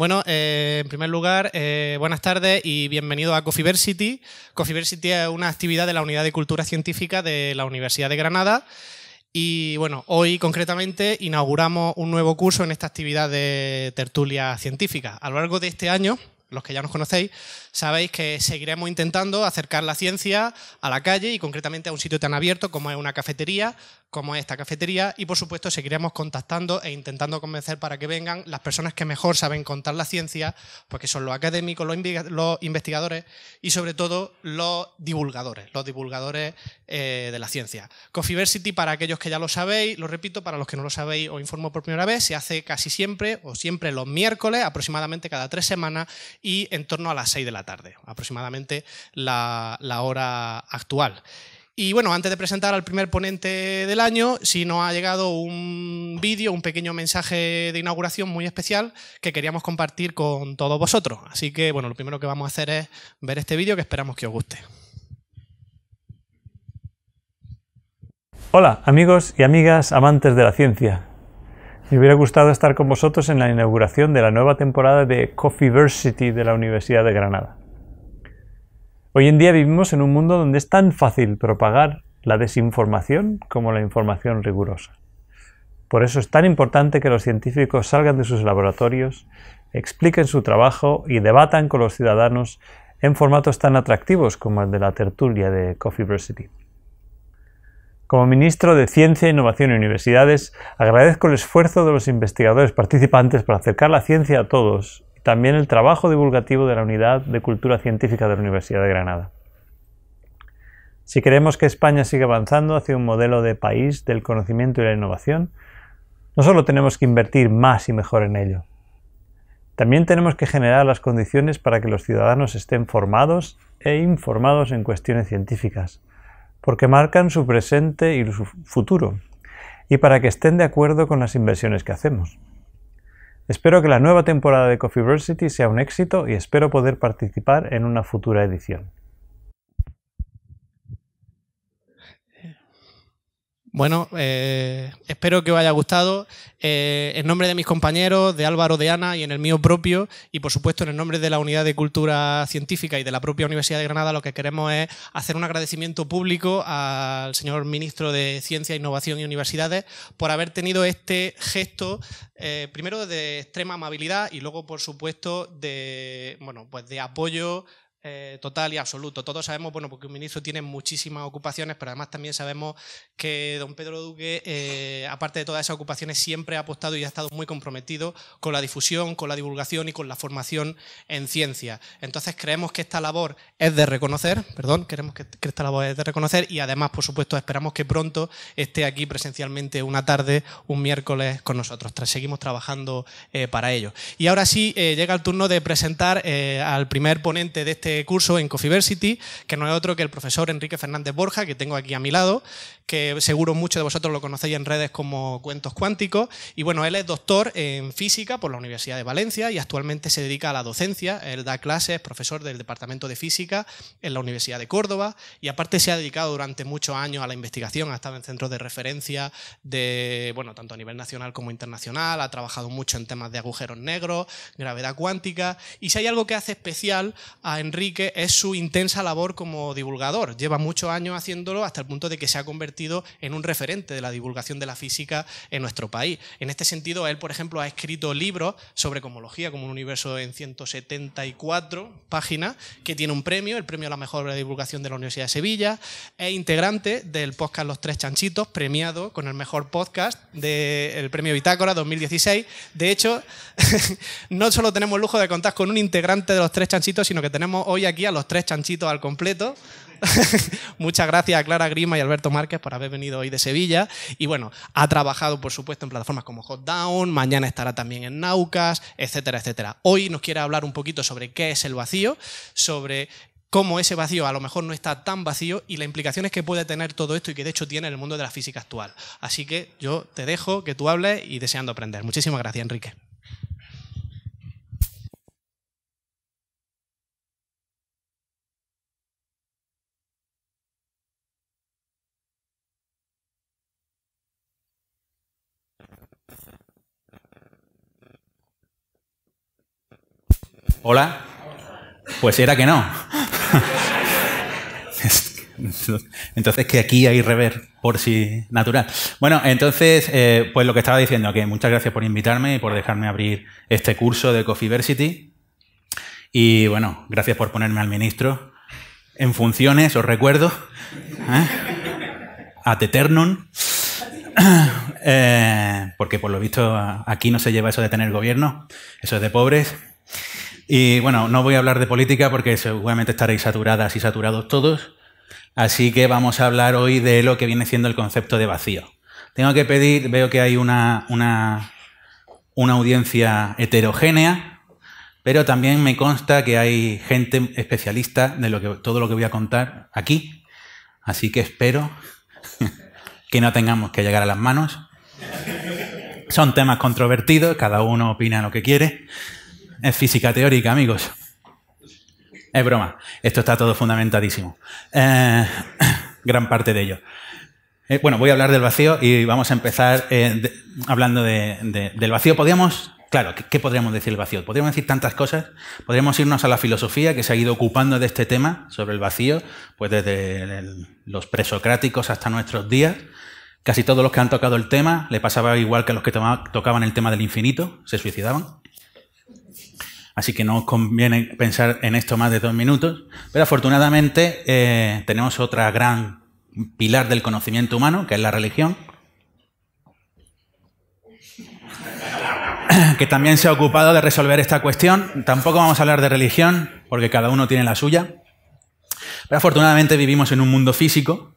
Bueno, eh, en primer lugar, eh, buenas tardes y bienvenido a Coffeeversity. Coffeeversity es una actividad de la Unidad de Cultura Científica de la Universidad de Granada. Y bueno, hoy concretamente inauguramos un nuevo curso en esta actividad de tertulia científica. A lo largo de este año los que ya nos conocéis, sabéis que seguiremos intentando acercar la ciencia a la calle y concretamente a un sitio tan abierto como es una cafetería, como es esta cafetería, y por supuesto seguiremos contactando e intentando convencer para que vengan las personas que mejor saben contar la ciencia, porque son los académicos, los, investigadores y sobre todo los divulgadores, los divulgadores eh, de la ciencia. Cofiversity, para aquellos que ya lo sabéis, lo repito, para los que no lo sabéis, o informo por primera vez, se hace casi siempre o siempre los miércoles, aproximadamente cada tres semanas, y en torno a las 6 de la tarde, aproximadamente la, hora actual. Y bueno, antes de presentar al primer ponente del año, si nos ha llegado un vídeo, un pequeño mensaje de inauguración muy especial que queríamos compartir con todos vosotros. Así que bueno, lo primero que vamos a hacer es ver este vídeo que esperamos que os guste. Hola amigos y amigas amantes de la ciencia. Me hubiera gustado estar con vosotros en la inauguración de la nueva temporada de Coffeeversity de la Universidad de Granada. Hoy en día vivimos en un mundo donde es tan fácil propagar la desinformación como la información rigurosa. Por eso es tan importante que los científicos salgan de sus laboratorios, expliquen su trabajo y debatan con los ciudadanos en formatos tan atractivos como el de la tertulia de Coffeeversity. Como ministro de Ciencia, Innovación y Universidades, agradezco el esfuerzo de los investigadores participantes para acercar la ciencia a todos y también el trabajo divulgativo de la Unidad de Cultura Científica de la Universidad de Granada. Si queremos que España siga avanzando hacia un modelo de país del conocimiento y la innovación, no solo tenemos que invertir más y mejor en ello, también tenemos que generar las condiciones para que los ciudadanos estén formados e informados en cuestiones científicas, porque marcan su presente y su futuro, y para que estén de acuerdo con las inversiones que hacemos. Espero que la nueva temporada de Coffeeversity sea un éxito y espero poder participar en una futura edición. Bueno, eh, espero que os haya gustado. Eh, en nombre de mis compañeros, de Álvaro, de Ana y en el mío propio, y por supuesto en el nombre de la Unidad de Cultura Científica y de la propia Universidad de Granada, lo que queremos es hacer un agradecimiento público al señor ministro de Ciencia, Innovación y Universidades por haber tenido este gesto, eh, primero de extrema amabilidad y luego, por supuesto, de, bueno, pues de apoyo eh, total y absoluto. Todos sabemos, bueno, porque un ministro tiene muchísimas ocupaciones, pero además también sabemos que don Pedro Duque, eh, aparte de todas esas ocupaciones, siempre ha apostado y ha estado muy comprometido con la difusión, con la divulgación y con la formación en ciencia. Entonces creemos que esta labor es de reconocer, perdón, queremos que, esta labor es de reconocer y además, por supuesto, esperamos que pronto esté aquí presencialmente una tarde, un miércoles con nosotros. Seguimos trabajando eh, para ello. Y ahora sí, llega el turno de presentar al primer ponente de este este curso en Cofiversity, que no es otro que el profesor Enrique Fernández Borja, que tengo aquí a mi lado, que seguro muchos de vosotros lo conocéis en redes como Cuentos Cuánticos. Y bueno, él es doctor en física por la Universidad de Valencia y actualmente se dedica a la docencia. Él da clases, es profesor del Departamento de Física en la Universidad de Córdoba y aparte se ha dedicado durante muchos años a la investigación, ha estado en centros de referencia de, bueno, tanto a nivel nacional como internacional, ha trabajado mucho en temas de agujeros negros, gravedad cuántica y si hay algo que hace especial a Enrique que es su intensa labor como divulgador. Lleva muchos años haciéndolo hasta el punto de que se ha convertido en un referente de la divulgación de la física en nuestro país. En este sentido, él, por ejemplo, ha escrito libros sobre cosmología, como un universo en 174 páginas, que tiene un premio, el premio a la mejor divulgación de la Universidad de Sevilla. Es integrante del podcast Los Tres Chanchitos, premiado con el mejor podcast del premio Bitácora 2016. De hecho, no solo tenemos el lujo de contar con un integrante de Los Tres Chanchitos, sino que tenemos hoy aquí a los tres chanchitos al completo. Muchas gracias a Clara Grima y Alberto Márquez por haber venido hoy de Sevilla. Y bueno, ha trabajado, por supuesto, en plataformas como Hot Down, mañana estará también en Naucas, etcétera, etcétera. Hoy nos quiere hablar un poquito sobre qué es el vacío, sobre cómo ese vacío a lo mejor no está tan vacío y las implicaciones que puede tener todo esto y que de hecho tiene en el mundo de la física actual. Así que yo te dejo que tú hables y deseando aprender. Muchísimas gracias, Enrique. ¿Hola? Pues era que no. Entonces, que aquí hay rever, por si natural. Bueno, entonces, eh, pues lo que estaba diciendo, que muchas gracias por invitarme y por dejarme abrir este curso de Coffeeversity. Y bueno, gracias por ponerme al ministro en funciones, os recuerdo. ¿eh? A Teternum. Eh, porque por lo visto aquí no se lleva eso de tener gobierno, eso es de pobres. Y bueno, no voy a hablar de política porque seguramente estaréis saturadas y saturados todos, así que vamos a hablar hoy de lo que viene siendo el concepto de vacío. Tengo que pedir, veo que hay una, una, una audiencia heterogénea, pero también me consta que hay gente especialista de lo que, todo lo que voy a contar aquí, así que espero que no tengamos que llegar a las manos. Son temas controvertidos, cada uno opina lo que quiere. Es física teórica, amigos. Es broma. Esto está todo fundamentadísimo. Eh, gran parte de ello. Eh, bueno, voy a hablar del vacío y vamos a empezar eh, hablando del vacío. Podríamos, claro, ¿qué, podríamos decir del vacío? Podríamos decir tantas cosas. Podríamos irnos a la filosofía que se ha ido ocupando de este tema sobre el vacío, pues desde los presocráticos hasta nuestros días. Casi todos los que han tocado el tema le pasaba igual que a los que tocaban el tema del infinito, se suicidaban así que no os conviene pensar en esto más de dos minutos, pero afortunadamente eh, tenemos otra gran pilar del conocimiento humano, que es la religión, que también se ha ocupado de resolver esta cuestión. Tampoco vamos a hablar de religión, porque cada uno tiene la suya, pero afortunadamente vivimos en un mundo físico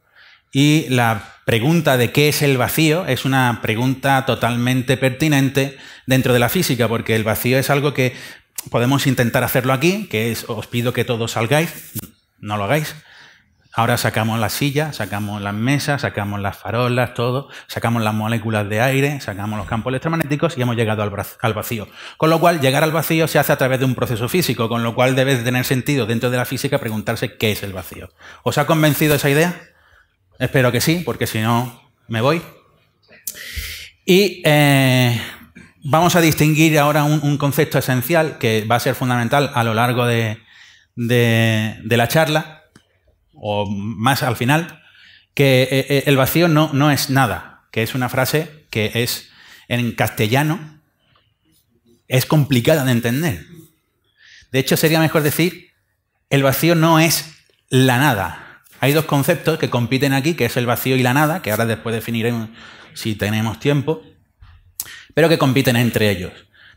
y la pregunta de qué es el vacío es una pregunta totalmente pertinente dentro de la física, porque el vacío es algo que Podemos intentar hacerlo aquí, que es, os pido que todos salgáis, no lo hagáis. Ahora sacamos las sillas, sacamos las mesas, sacamos las farolas, todo, sacamos las moléculas de aire, sacamos los campos electromagnéticos y hemos llegado al, vacío. Con lo cual, llegar al vacío se hace a través de un proceso físico, con lo cual debe tener sentido dentro de la física preguntarse qué es el vacío. ¿Os ha convencido esa idea? Espero que sí, porque si no, me voy. Y eh, Vamos a distinguir ahora un, concepto esencial que va a ser fundamental a lo largo de, la charla, o más al final, que eh, eh, el vacío no, no es nada, que es una frase que es en castellano, es complicada de entender. De hecho, sería mejor decir, el vacío no es la nada. Hay dos conceptos que compiten aquí, que es el vacío y la nada, que ahora después definiremos si tenemos tiempo pero que compiten entre ellos.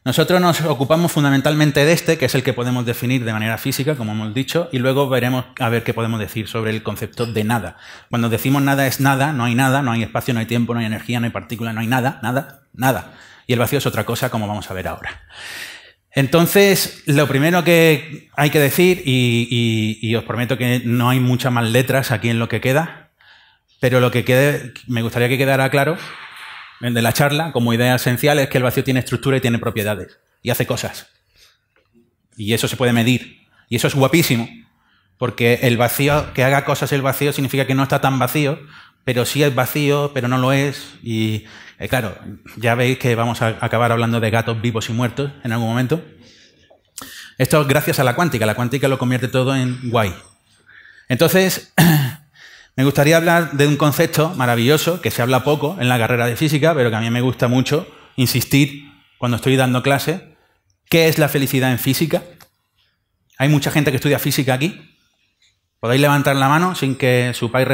Nosotros nos ocupamos fundamentalmente de este, que es el que podemos definir de manera física, como hemos dicho, y luego veremos a ver qué podemos decir sobre el concepto de nada. Cuando decimos nada es nada, no hay nada, no hay espacio, no hay tiempo, no hay energía, no hay partícula, no hay nada, nada, nada. Y el vacío es otra cosa, como vamos a ver ahora. Entonces, lo primero que hay que decir, y, os prometo que no hay muchas más letras aquí en lo que queda, pero lo que quede, me gustaría que quedara claro de la charla, como idea esencial, es que el vacío tiene estructura y tiene propiedades, y hace cosas. Y eso se puede medir. Y eso es guapísimo, porque el vacío, que haga cosas el vacío, significa que no está tan vacío, pero sí es vacío, pero no lo es. Y eh, claro, ya veis que vamos a acabar hablando de gatos vivos y muertos en algún momento. Esto es gracias a la cuántica. La cuántica lo convierte todo en guay. Entonces, Me gustaría hablar de un concepto maravilloso que se habla poco en la carrera de física, pero que a mí me gusta mucho insistir cuando estoy dando clase. ¿Qué es la felicidad en física? ¿Hay mucha gente que estudia física aquí? ¿Podéis levantar la mano sin que sufráis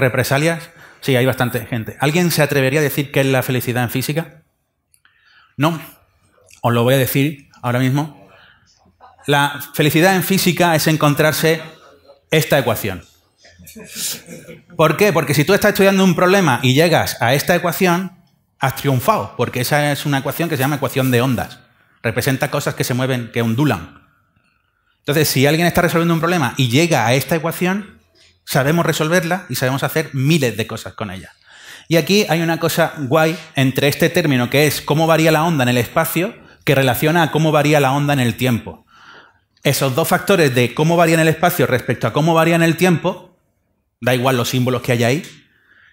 represalias? Sí, hay bastante gente. ¿Alguien se atrevería a decir qué es la felicidad en física? No. Os lo voy a decir ahora mismo. La felicidad en física es encontrarse esta ecuación. ¿Por qué? Porque si tú estás estudiando un problema y llegas a esta ecuación, has triunfado, porque esa es una ecuación que se llama ecuación de ondas. Representa cosas que se mueven, que ondulan. Entonces, si alguien está resolviendo un problema y llega a esta ecuación, sabemos resolverla y sabemos hacer miles de cosas con ella. Y aquí hay una cosa guay entre este término que es cómo varía la onda en el espacio, que relaciona a cómo varía la onda en el tiempo. Esos dos factores de cómo varía en el espacio respecto a cómo varía en el tiempo da igual los símbolos que hay ahí,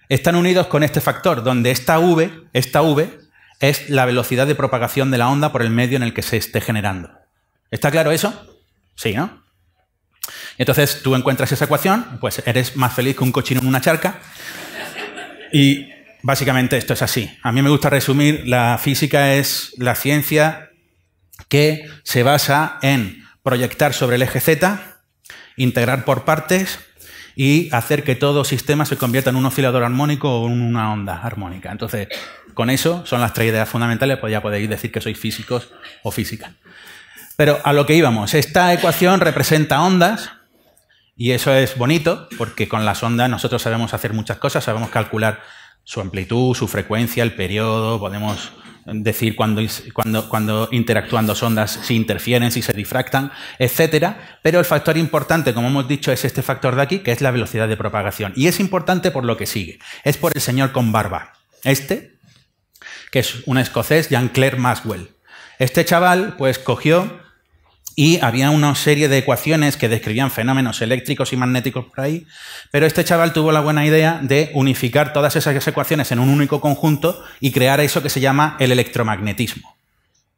están unidos con este factor, donde esta V, esta V es la velocidad de propagación de la onda por el medio en el que se esté generando. ¿Está claro eso? Sí, ¿no? Entonces tú encuentras esa ecuación, pues eres más feliz que un cochino en una charca. Y básicamente esto es así. A mí me gusta resumir, la física es la ciencia que se basa en proyectar sobre el eje Z, integrar por partes, y hacer que todo sistema se convierta en un oscilador armónico o en una onda armónica. Entonces, con eso son las tres ideas fundamentales, pues ya podéis decir que sois físicos o física. Pero a lo que íbamos, esta ecuación representa ondas, y eso es bonito, porque con las ondas nosotros sabemos hacer muchas cosas, sabemos calcular su amplitud, su frecuencia, el periodo, podemos decir cuando, cuando, cuando interactúan dos ondas, si interfieren, si se difractan, etc. Pero el factor importante, como hemos dicho, es este factor de aquí, que es la velocidad de propagación. Y es importante por lo que sigue. Es por el señor con barba. Este, que es un escocés, Jean-Claire Maxwell. Este chaval, pues cogió y había una serie de ecuaciones que describían fenómenos eléctricos y magnéticos por ahí, pero este chaval tuvo la buena idea de unificar todas esas ecuaciones en un único conjunto y crear eso que se llama el electromagnetismo.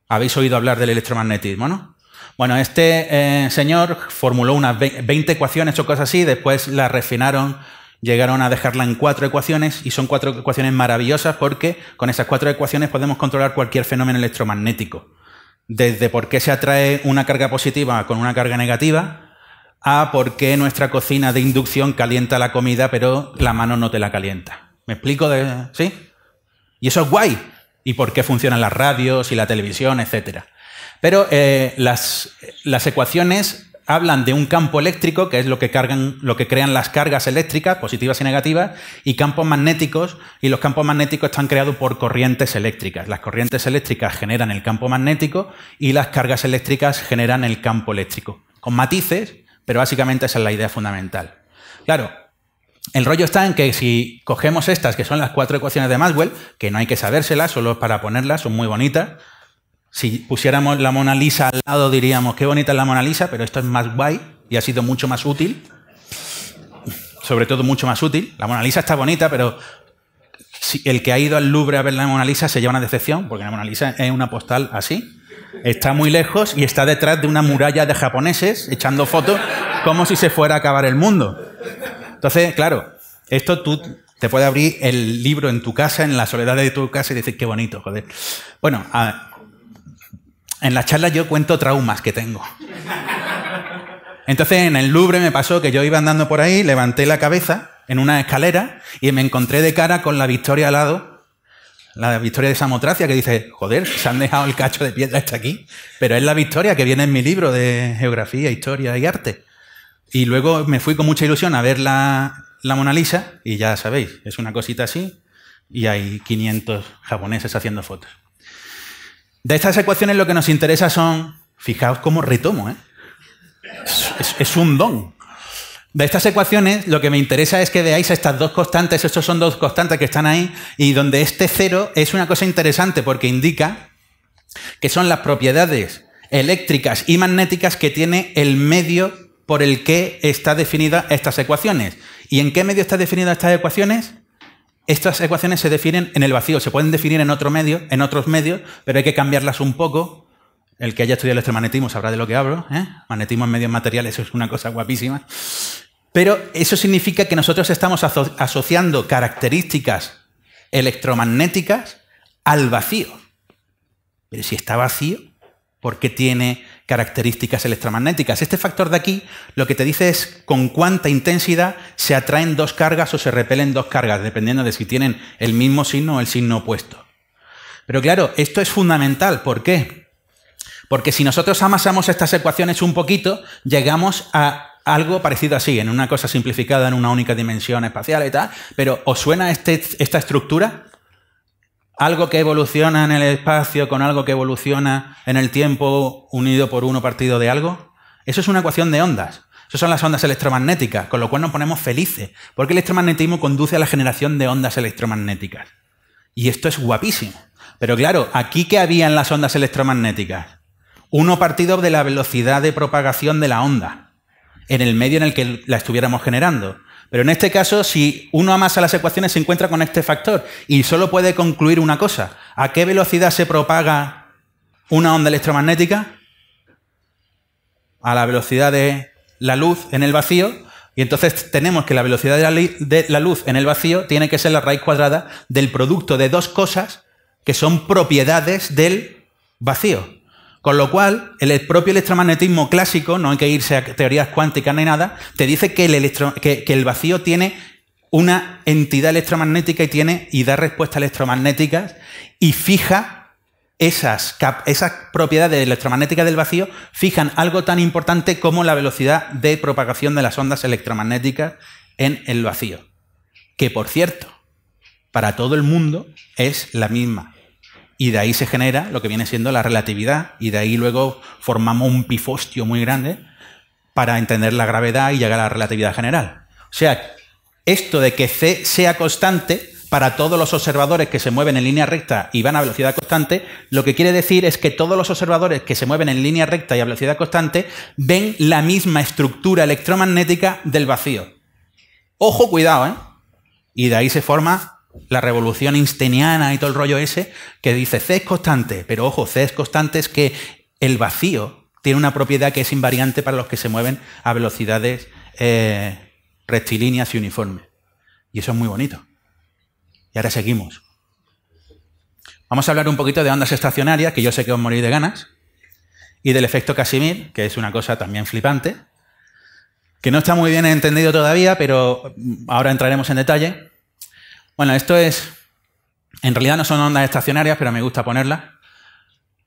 Habéis oído hablar del electromagnetismo, ¿no? Bueno, este eh, señor formuló unas 20 ecuaciones o cosas así, después las refinaron llegaron a dejarla en cuatro ecuaciones y son cuatro ecuaciones maravillosas porque con esas cuatro ecuaciones podemos controlar cualquier fenómeno electromagnético desde por qué se atrae una carga positiva con una carga negativa a por qué nuestra cocina de inducción calienta la comida pero la mano no te la calienta. ¿Me explico? De, ¿Sí? Y eso es guay. Y por qué funcionan las radios y la televisión, etc. Pero eh, las, las ecuaciones hablan de un campo eléctrico, que es lo que, cargan, lo que crean las cargas eléctricas, positivas y negativas, y campos magnéticos, y los campos magnéticos están creados por corrientes eléctricas. Las corrientes eléctricas generan el campo magnético y las cargas eléctricas generan el campo eléctrico, con matices, pero básicamente esa es la idea fundamental. Claro, el rollo está en que si cogemos estas, que son las cuatro ecuaciones de Maxwell, que no hay que sabérselas, solo para ponerlas, son muy bonitas, si pusiéramos la Mona Lisa al lado diríamos, qué bonita es la Mona Lisa, pero esto es más guay y ha sido mucho más útil. Sobre todo mucho más útil. La Mona Lisa está bonita, pero el que ha ido al Louvre a ver la Mona Lisa se lleva una decepción, porque la Mona Lisa es una postal así. Está muy lejos y está detrás de una muralla de japoneses echando fotos como si se fuera a acabar el mundo. Entonces, claro, esto tú te puede abrir el libro en tu casa, en la soledad de tu casa y decir, qué bonito, joder. Bueno, a, en las charlas yo cuento traumas que tengo. Entonces en el Louvre me pasó que yo iba andando por ahí, levanté la cabeza en una escalera y me encontré de cara con la Victoria al lado, la Victoria de Samotracia, que dice, joder, se han dejado el cacho de piedra hasta aquí. Pero es la Victoria que viene en mi libro de geografía, historia y arte. Y luego me fui con mucha ilusión a ver la, Mona Lisa y ya sabéis, es una cosita así y hay 500 japoneses haciendo fotos. De estas ecuaciones lo que nos interesa son, fijaos cómo retomo, ¿eh? es, un don. De estas ecuaciones, lo que me interesa es que veáis estas dos constantes, estos son dos constantes que están ahí, y donde este cero es una cosa interesante porque indica que son las propiedades eléctricas y magnéticas que tiene el medio por el que están definidas estas ecuaciones. ¿Y en qué medio están definidas estas ecuaciones? Estas ecuaciones se definen en el vacío, se pueden definir en otro medio, en otros medios, pero hay que cambiarlas un poco. El que haya estudiado electromagnetismo sabrá de lo que hablo. ¿eh? Magnetismo en medios materiales es una cosa guapísima. Pero eso significa que nosotros estamos asociando características electromagnéticas al vacío. Pero si está vacío, ¿por qué tiene características electromagnéticas. Este factor de aquí lo que te dice es con cuánta intensidad se atraen dos cargas o se repelen dos cargas, dependiendo de si tienen el mismo signo o el signo opuesto. Pero claro, esto es fundamental. ¿Por qué? Porque si nosotros amasamos estas ecuaciones un poquito, llegamos a algo parecido así, en una cosa simplificada, en una única dimensión espacial y tal. Pero ¿os suena este, esta estructura? algo que evoluciona en el espacio con algo que evoluciona en el tiempo unido por uno partido de algo? Eso es una ecuación de ondas. Eso son las ondas electromagnéticas, con lo cual nos ponemos felices, porque el electromagnetismo conduce a la generación de ondas electromagnéticas. Y esto es guapísimo. Pero claro, aquí que habían las ondas electromagnéticas. Uno partido de la velocidad de propagación de la onda, en el medio en el que la estuviéramos generando. Pero en este caso, si uno amasa las ecuaciones, se encuentra con este factor y solo puede concluir una cosa. ¿A qué velocidad se propaga una onda electromagnética? A la velocidad de la luz en el vacío. Y entonces tenemos que la velocidad de la, de la luz en el vacío tiene que ser la raíz cuadrada del producto de dos cosas que son propiedades del vacío. Con lo cual, el propio electromagnetismo clásico, no hay que irse a teorías cuánticas ni nada, te dice que el, vacío tiene una entidad electromagnética y tiene y da respuestas electromagnéticas y fija esas, esas propiedades electromagnéticas del vacío, fijan algo tan importante como la velocidad de propagación de las ondas electromagnéticas en el vacío. Que por cierto, para todo el mundo es la misma y de ahí se genera lo que viene siendo la relatividad y de ahí luego formamos un pifostio muy grande para entender la gravedad y llegar a la relatividad general. O sea, esto de que C sea constante para todos los observadores que se mueven en línea recta y van a velocidad constante, lo que quiere decir es que todos los observadores que se mueven en línea recta y a velocidad constante ven la misma estructura electromagnética del vacío. Ojo, cuidado, ¿eh? Y de ahí se forma la revolución insteniana y todo el rollo ese, que dice C es constante, pero ojo, C es constante es que el vacío tiene una propiedad que es invariante para los que se mueven a velocidades eh, rectilíneas y uniformes. Y eso es muy bonito. Y ahora seguimos. Vamos a hablar un poquito de ondas estacionarias, que yo sé que os morís de ganas, y del efecto Casimir, que es una cosa también flipante, que no está muy bien entendido todavía, pero ahora entraremos en detalle. Bueno, esto es, en realidad no son ondas estacionarias, pero me gusta ponerlas.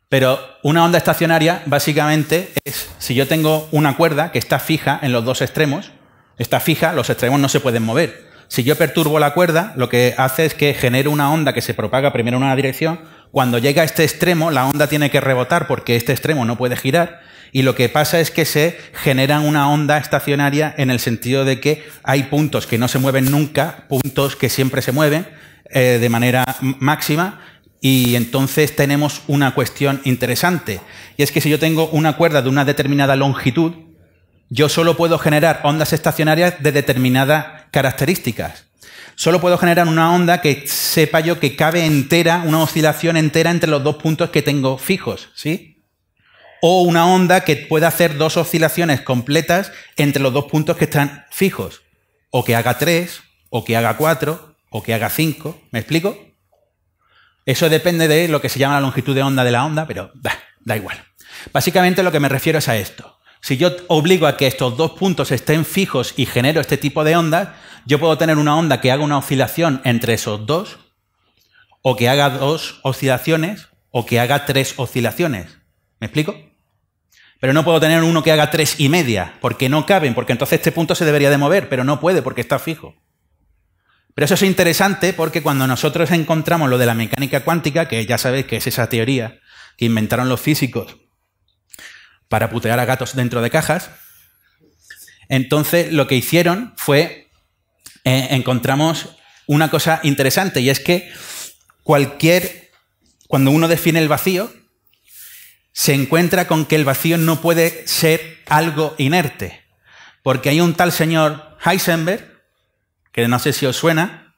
Pero una onda estacionaria básicamente es, si yo tengo una cuerda que está fija en los dos extremos, está fija, los extremos no se pueden mover. Si yo perturbo la cuerda, lo que hace es que genere una onda que se propaga primero en una dirección cuando llega a este extremo, la onda tiene que rebotar porque este extremo no puede girar y lo que pasa es que se genera una onda estacionaria en el sentido de que hay puntos que no se mueven nunca, puntos que siempre se mueven eh, de manera máxima y entonces tenemos una cuestión interesante y es que si yo tengo una cuerda de una determinada longitud, yo solo puedo generar ondas estacionarias de determinadas características solo puedo generar una onda que sepa yo que cabe entera, una oscilación entera entre los dos puntos que tengo fijos, ¿sí? O una onda que pueda hacer dos oscilaciones completas entre los dos puntos que están fijos. O que haga tres, o que haga cuatro, o que haga cinco. ¿Me explico? Eso depende de lo que se llama la longitud de onda de la onda, pero da, da igual. Básicamente lo que me refiero es a esto. Si yo obligo a que estos dos puntos estén fijos y genero este tipo de ondas, yo puedo tener una onda que haga una oscilación entre esos dos, o que haga dos oscilaciones, o que haga tres oscilaciones. ¿Me explico? Pero no puedo tener uno que haga tres y media, porque no caben, porque entonces este punto se debería de mover, pero no puede porque está fijo. Pero eso es interesante porque cuando nosotros encontramos lo de la mecánica cuántica, que ya sabéis que es esa teoría que inventaron los físicos para putear a gatos dentro de cajas, entonces lo que hicieron fue eh, encontramos una cosa interesante y es que cualquier, cuando uno define el vacío, se encuentra con que el vacío no puede ser algo inerte, porque hay un tal señor Heisenberg, que no sé si os suena,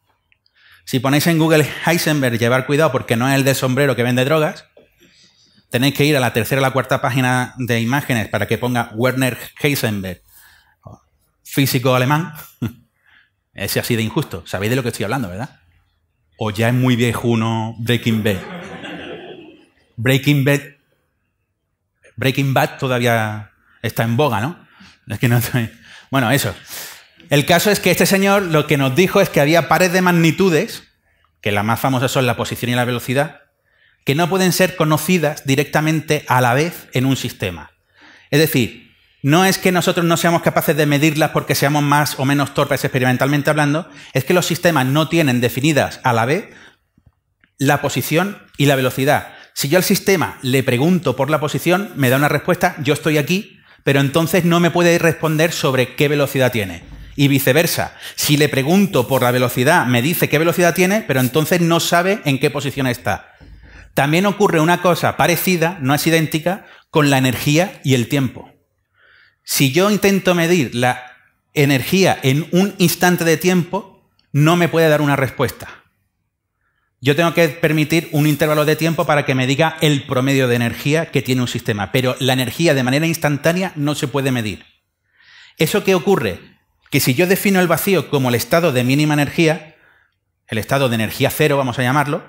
si ponéis en Google Heisenberg, llevar cuidado porque no es el de sombrero que vende drogas, tenéis que ir a la tercera o la cuarta página de imágenes para que ponga Werner Heisenberg, físico alemán. Es así de injusto. Sabéis de lo que estoy hablando, ¿verdad? O ya es muy viejuno Breaking Bad. Breaking Bad. Breaking Bad todavía está en boga, ¿no? no Bueno, eso. El caso es que este señor lo que nos dijo es que había pares de magnitudes, que las más famosas son la posición y la velocidad, que no pueden ser conocidas directamente a la vez en un sistema. Es decir, no es que nosotros no seamos capaces de medirlas porque seamos más o menos torpes experimentalmente hablando, es que los sistemas no tienen definidas a la vez la posición y la velocidad. Si yo al sistema le pregunto por la posición, me da una respuesta, yo estoy aquí, pero entonces no me puede responder sobre qué velocidad tiene. Y viceversa, si le pregunto por la velocidad, me dice qué velocidad tiene, pero entonces no sabe en qué posición está. También ocurre una cosa parecida, no es idéntica, con la energía y el tiempo. Si yo intento medir la energía en un instante de tiempo, no me puede dar una respuesta. Yo tengo que permitir un intervalo de tiempo para que me diga el promedio de energía que tiene un sistema, pero la energía de manera instantánea no se puede medir. ¿Eso qué ocurre? Que si yo defino el vacío como el estado de mínima energía, el estado de energía cero, vamos a llamarlo,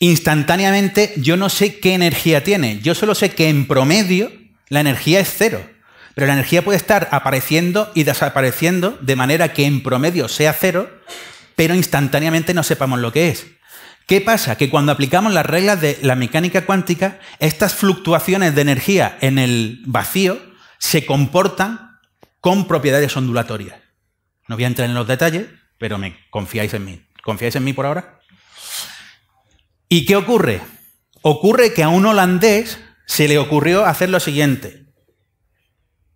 instantáneamente yo no sé qué energía tiene, yo solo sé que en promedio la energía es cero. Pero la energía puede estar apareciendo y desapareciendo de manera que en promedio sea cero, pero instantáneamente no sepamos lo que es. ¿Qué pasa? Que cuando aplicamos las reglas de la mecánica cuántica, estas fluctuaciones de energía en el vacío se comportan con propiedades ondulatorias. No voy a entrar en los detalles, pero me confiáis en mí. ¿Confiáis en mí por ahora? ¿Y qué ocurre? Ocurre que a un holandés se le ocurrió hacer lo siguiente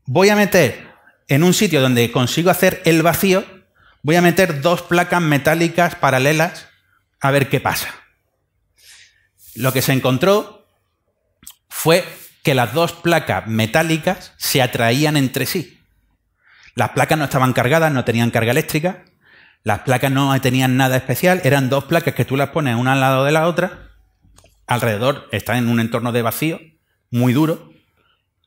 voy a meter en un sitio donde consigo hacer el vacío, voy a meter dos placas metálicas paralelas a ver qué pasa. Lo que se encontró fue que las dos placas metálicas se atraían entre sí. Las placas no estaban cargadas, no tenían carga eléctrica, las placas no tenían nada especial, eran dos placas que tú las pones una al lado de la otra, alrededor están en un entorno de vacío, muy duro,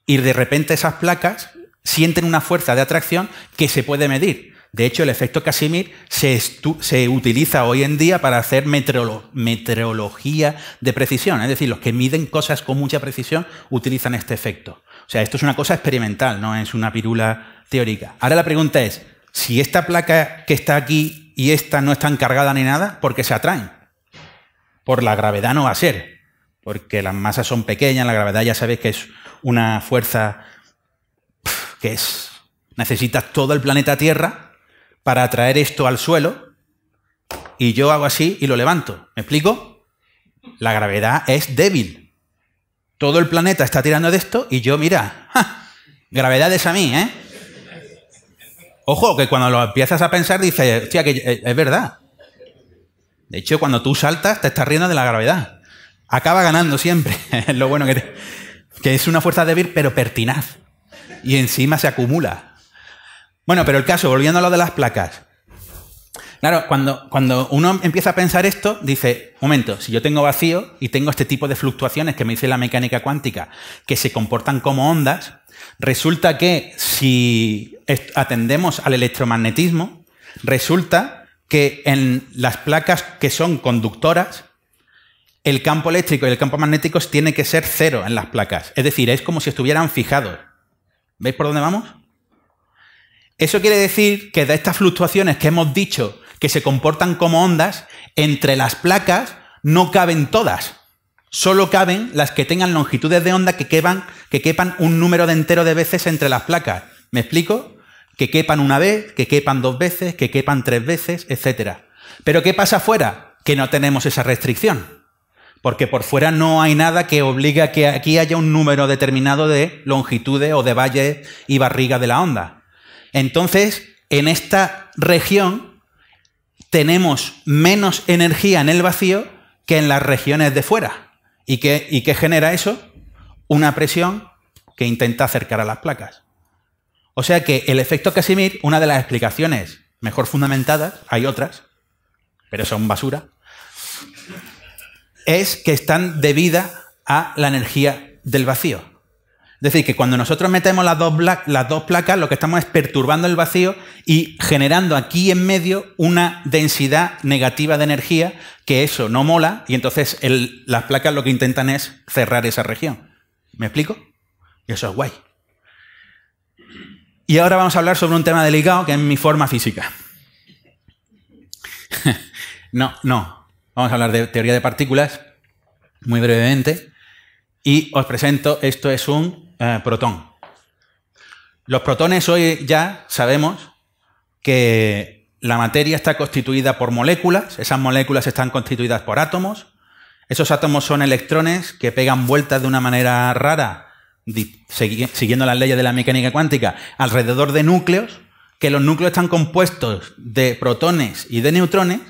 y de repente esas placas sienten una fuerza de atracción que se puede medir. De hecho, el efecto Casimir se, se utiliza hoy en día para hacer meteorología de precisión. Es decir, los que miden cosas con mucha precisión utilizan este efecto. O sea, esto es una cosa experimental, no es una pirula teórica. Ahora la pregunta es, si esta placa que está aquí y esta no están cargadas ni nada, ¿por qué se atraen? Por la gravedad no va a ser, porque las masas son pequeñas, la gravedad ya sabéis que es una fuerza que es, necesitas todo el planeta Tierra para atraer esto al suelo y yo hago así y lo levanto. ¿Me explico? La gravedad es débil. Todo el planeta está tirando de esto y yo, mira, gravedad es a mí, ¿eh? Ojo, que cuando lo empiezas a pensar dices, hostia, que eh, es verdad. De hecho, cuando tú saltas, te estás riendo de la gravedad. Acaba ganando siempre. es lo bueno que te que es una fuerza débil pero pertinaz y encima se acumula. Bueno, pero el caso, volviendo a lo de las placas. Claro, cuando, cuando uno empieza a pensar esto, dice, momento, si yo tengo vacío y tengo este tipo de fluctuaciones que me dice la mecánica cuántica, que se comportan como ondas, resulta que si atendemos al electromagnetismo, resulta que en las placas que son conductoras, el campo eléctrico y el campo magnético tiene que ser cero en las placas. Es decir, es como si estuvieran fijados. ¿Veis por dónde vamos? Eso quiere decir que de estas fluctuaciones que hemos dicho que se comportan como ondas, entre las placas no caben todas. Solo caben las que tengan longitudes de onda que, quepan, que quepan un número de entero de veces entre las placas. ¿Me explico? Que quepan una vez, que quepan dos veces, que quepan tres veces, etc. Pero ¿qué pasa afuera? Que no tenemos esa restricción porque por fuera no hay nada que obligue a que aquí haya un número determinado de longitudes o de valles y barriga de la onda. Entonces, en esta región tenemos menos energía en el vacío que en las regiones de fuera. ¿Y y qué genera eso? Una presión que intenta acercar a las placas. O sea que el efecto Casimir, una de las explicaciones mejor fundamentadas, hay otras, pero son basura, es que están debidas a la energía del vacío. Es decir, que cuando nosotros metemos las dos, placas, lo que estamos es perturbando el vacío y generando aquí en medio una densidad negativa de energía, que eso no mola, y entonces las placas lo que intentan es cerrar esa región. ¿Me explico? Y eso es guay. Y ahora vamos a hablar sobre un tema delicado que es mi forma física. no, no, Vamos a hablar de teoría de partículas muy brevemente. Y os presento, esto es un eh, protón. Los protones hoy ya sabemos que la materia está constituida por moléculas, esas moléculas están constituidas por átomos, esos átomos son electrones que pegan vueltas de una manera rara, siguiendo las leyes de la mecánica cuántica, alrededor de núcleos, que los núcleos están compuestos de protones y de neutrones,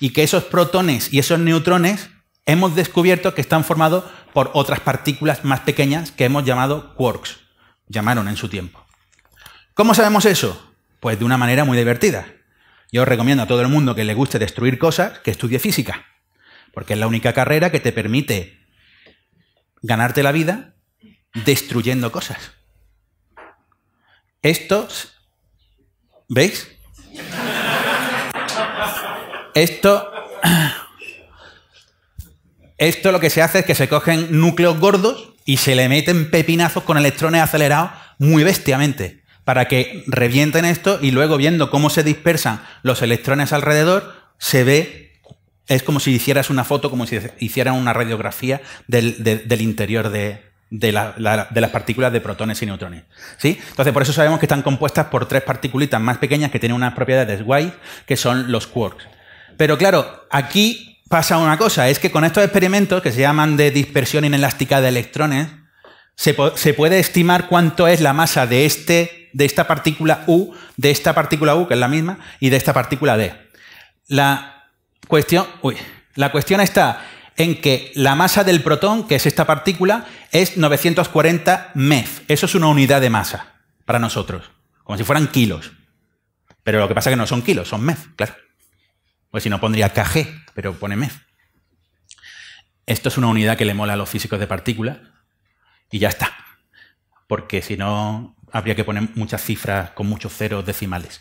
y que esos protones y esos neutrones hemos descubierto que están formados por otras partículas más pequeñas que hemos llamado quarks, llamaron en su tiempo. ¿Cómo sabemos eso? Pues de una manera muy divertida. Yo os recomiendo a todo el mundo que le guste destruir cosas que estudie física, porque es la única carrera que te permite ganarte la vida destruyendo cosas. Estos, ¿veis? Esto, esto lo que se hace es que se cogen núcleos gordos y se le meten pepinazos con electrones acelerados muy bestiamente para que revienten esto y luego viendo cómo se dispersan los electrones alrededor, se ve, es como si hicieras una foto, como si hicieran una radiografía del, interior de, las partículas de protones y neutrones. ¿sí? Entonces, por eso sabemos que están compuestas por tres particulitas más pequeñas que tienen unas propiedades guay, que son los quarks. Pero claro, aquí pasa una cosa, es que con estos experimentos que se llaman de dispersión inelástica de electrones, se, puede estimar cuánto es la masa de, este, de esta partícula U, de esta partícula U, que es la misma, y de esta partícula D. La cuestión, la cuestión está en que la masa del protón, que es esta partícula, es 940 MeV. Eso es una unidad de masa para nosotros, como si fueran kilos. Pero lo que pasa es que no son kilos, son MEF, claro. Pues si no pondría KG, pero pone MEF. Esto es una unidad que le mola a los físicos de partículas y ya está. Porque si no, habría que poner muchas cifras con muchos ceros decimales.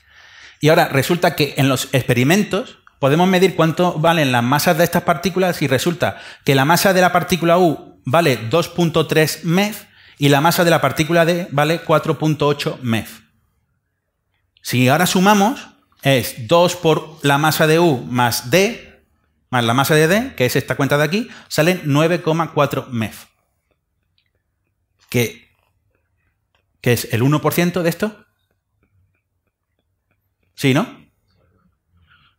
Y ahora resulta que en los experimentos podemos medir cuánto valen las masas de estas partículas y resulta que la masa de la partícula U vale 2.3 MEF y la masa de la partícula D vale 4.8 MEF. Si ahora sumamos, es 2 por la masa de U más D, más la masa de D, que es esta cuenta de aquí, salen 9,4 MEF. Que, que es el 1% de esto. ¿Sí, no?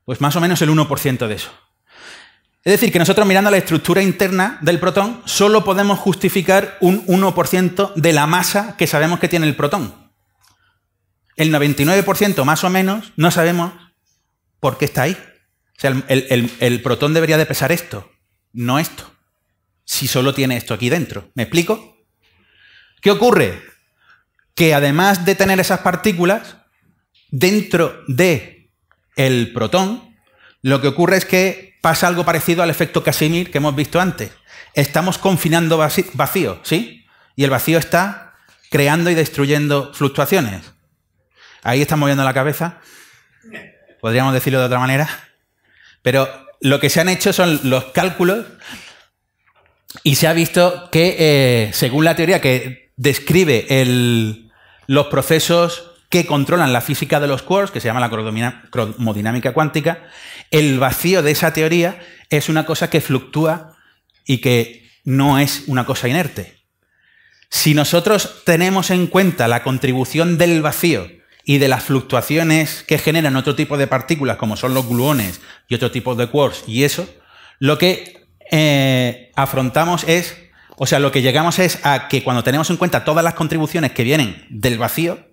Pues más o menos el 1% de eso. Es decir, que nosotros mirando la estructura interna del protón, solo podemos justificar un 1% de la masa que sabemos que tiene el protón el 99% más o menos no sabemos por qué está ahí. O sea, el, protón debería de pesar esto, no esto. Si solo tiene esto aquí dentro. ¿Me explico? ¿Qué ocurre? Que además de tener esas partículas, dentro de el protón, lo que ocurre es que pasa algo parecido al efecto Casimir que hemos visto antes. Estamos confinando vacío, ¿sí? Y el vacío está creando y destruyendo fluctuaciones. Ahí están moviendo la cabeza. Podríamos decirlo de otra manera. Pero lo que se han hecho son los cálculos y se ha visto que, eh, según la teoría que describe los procesos que controlan la física de los quarks, que se llama la cromodinámica cuántica, el vacío de esa teoría es una cosa que fluctúa y que no es una cosa inerte. Si nosotros tenemos en cuenta la contribución del vacío y de las fluctuaciones que generan otro tipo de partículas, como son los gluones y otro tipo de quarks y eso, lo que eh, afrontamos es, o sea, lo que llegamos es a que cuando tenemos en cuenta todas las contribuciones que vienen del vacío,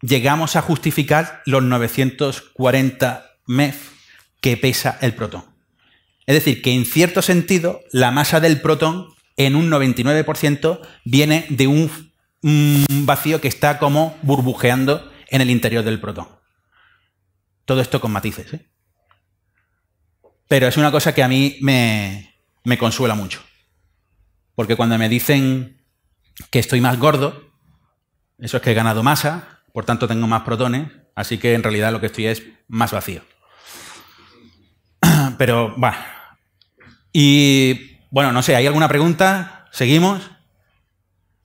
llegamos a justificar los 940 MeV que pesa el protón. Es decir, que en cierto sentido la masa del protón en un 99% viene de un, un vacío que está como burbujeando en el interior del protón. Todo esto con matices. ¿eh? Pero es una cosa que a mí me, me consuela mucho. Porque cuando me dicen que estoy más gordo, eso es que he ganado masa, por tanto tengo más protones, así que en realidad lo que estoy es más vacío. Pero, bueno. Y, bueno, no sé, ¿hay alguna pregunta? ¿Seguimos?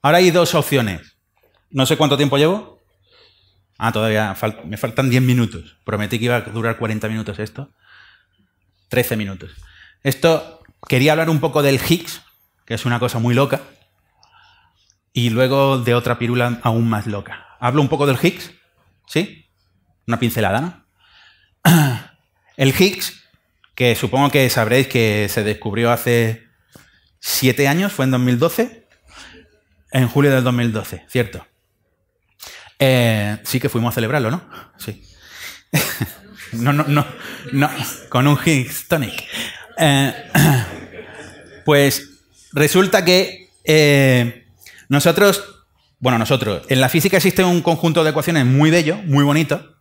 Ahora hay dos opciones. No sé cuánto tiempo llevo. Ah, todavía me faltan 10 minutos. Prometí que iba a durar 40 minutos esto. 13 minutos. Esto, quería hablar un poco del Higgs, que es una cosa muy loca, y luego de otra pirula aún más loca. Hablo un poco del Higgs, ¿sí? Una pincelada, ¿no? El Higgs, que supongo que sabréis que se descubrió hace 7 años, fue en 2012, en julio del 2012, ¿cierto? Eh, sí que fuimos a celebrarlo, ¿no? Sí. no, no, no, no, con un Higgs Tonic. Eh, pues resulta que eh, nosotros, bueno, nosotros, en la física existe un conjunto de ecuaciones muy bello, muy bonito,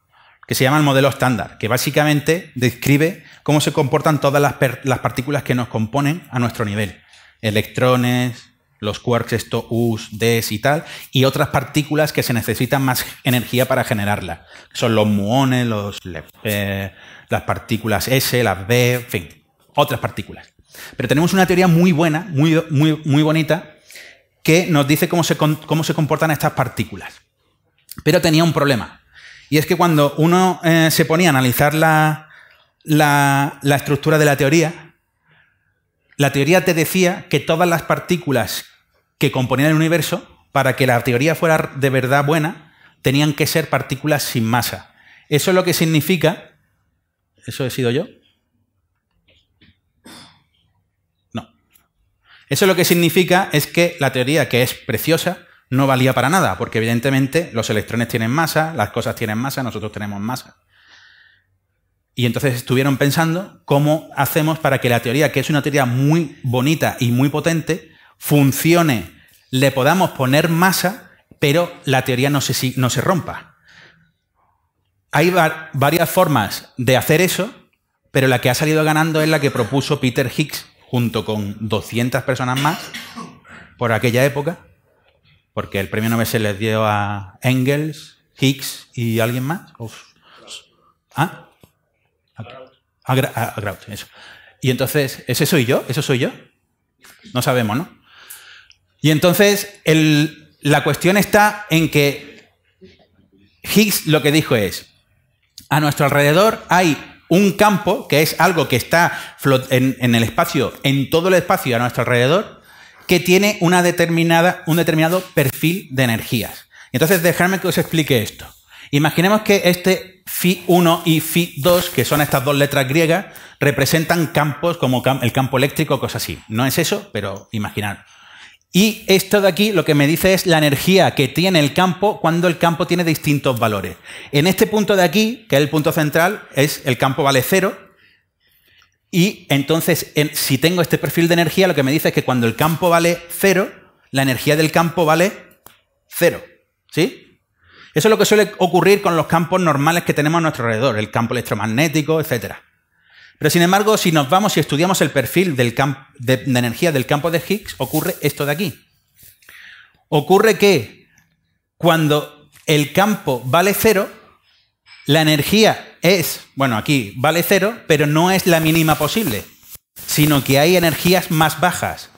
que se llama el modelo estándar, que básicamente describe cómo se comportan todas las partículas que nos componen a nuestro nivel. Electrones, los quarks, esto U's, D's y tal, y otras partículas que se necesitan más energía para generarlas. Son los muones, los, eh, las partículas S, las B, en fin, otras partículas. Pero tenemos una teoría muy buena, muy, muy, muy bonita, que nos dice cómo se, cómo se comportan estas partículas. Pero tenía un problema. Y es que cuando uno eh, se ponía a analizar la, la, la estructura de la teoría, la teoría te decía que todas las partículas que componían el universo, para que la teoría fuera de verdad buena, tenían que ser partículas sin masa. Eso es lo que significa... ¿Eso he sido yo? No. Eso es lo que significa es que la teoría, que es preciosa, no valía para nada, porque evidentemente los electrones tienen masa, las cosas tienen masa, nosotros tenemos masa. Y entonces estuvieron pensando cómo hacemos para que la teoría, que es una teoría muy bonita y muy potente, funcione, le podamos poner masa, pero la teoría no se, no se rompa. Hay varias formas de hacer eso, pero la que ha salido ganando es la que propuso Peter Higgs junto con 200 personas más por aquella época, porque el premio Nobel se les dio a Engels, Higgs y alguien más. ¿Ah? A, eso. Y entonces, ¿ese soy yo? ¿Eso soy yo? No sabemos, ¿no? Y entonces, la cuestión está en que Higgs lo que dijo es, a nuestro alrededor hay un campo, que es algo que está en, en el espacio, en todo el espacio a nuestro alrededor, que tiene una determinada, un determinado perfil de energías. Entonces, dejadme que os explique esto. Imaginemos que este phi 1 y phi 2, que son estas dos letras griegas, representan campos como el campo eléctrico, cosas así. No es eso, pero imaginar. Y esto de aquí lo que me dice es la energía que tiene el campo cuando el campo tiene distintos valores. En este punto de aquí, que es el punto central, es el campo vale cero. Y entonces, si tengo este perfil de energía, lo que me dice es que cuando el campo vale cero, la energía del campo vale cero. ¿Sí? Eso es lo que suele ocurrir con los campos normales que tenemos a nuestro alrededor, el campo electromagnético, etc. Pero sin embargo, si nos vamos y estudiamos el perfil del de energía del campo de Higgs, ocurre esto de aquí. Ocurre que cuando el campo vale cero, la energía es, bueno, aquí vale cero, pero no es la mínima posible, sino que hay energías más bajas.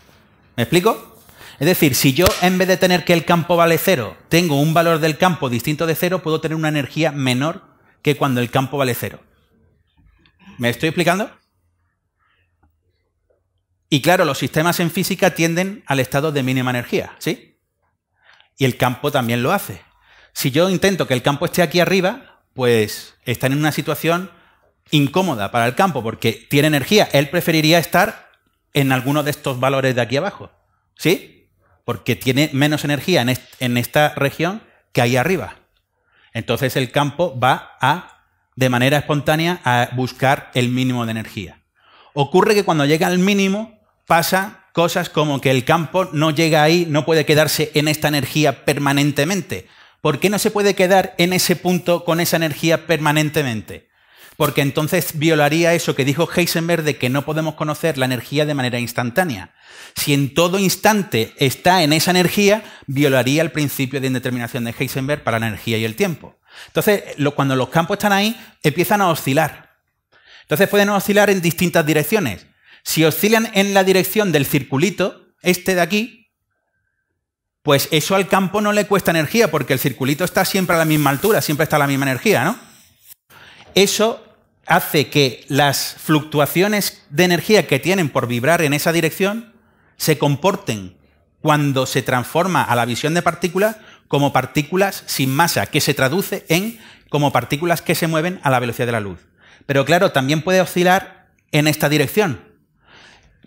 ¿Me explico? Es decir, si yo en vez de tener que el campo vale cero, tengo un valor del campo distinto de cero, puedo tener una energía menor que cuando el campo vale cero. ¿Me estoy explicando? Y claro, los sistemas en física tienden al estado de mínima energía, ¿sí? Y el campo también lo hace. Si yo intento que el campo esté aquí arriba, pues están en una situación incómoda para el campo porque tiene energía. Él preferiría estar en alguno de estos valores de aquí abajo, ¿sí? porque tiene menos energía en, esta región que ahí arriba. Entonces el campo va a, de manera espontánea, a buscar el mínimo de energía. Ocurre que cuando llega al mínimo pasa cosas como que el campo no llega ahí, no puede quedarse en esta energía permanentemente. ¿Por qué no se puede quedar en ese punto con esa energía permanentemente? porque entonces violaría eso que dijo Heisenberg de que no podemos conocer la energía de manera instantánea. Si en todo instante está en esa energía, violaría el principio de indeterminación de Heisenberg para la energía y el tiempo. Entonces, cuando los campos están ahí, empiezan a oscilar. Entonces pueden oscilar en distintas direcciones. Si oscilan en la dirección del circulito, este de aquí, pues eso al campo no le cuesta energía, porque el circulito está siempre a la misma altura, siempre está la misma energía, ¿no? Eso hace que las fluctuaciones de energía que tienen por vibrar en esa dirección se comporten cuando se transforma a la visión de partículas como partículas sin masa, que se traduce en como partículas que se mueven a la velocidad de la luz. Pero claro, también puede oscilar en esta dirección.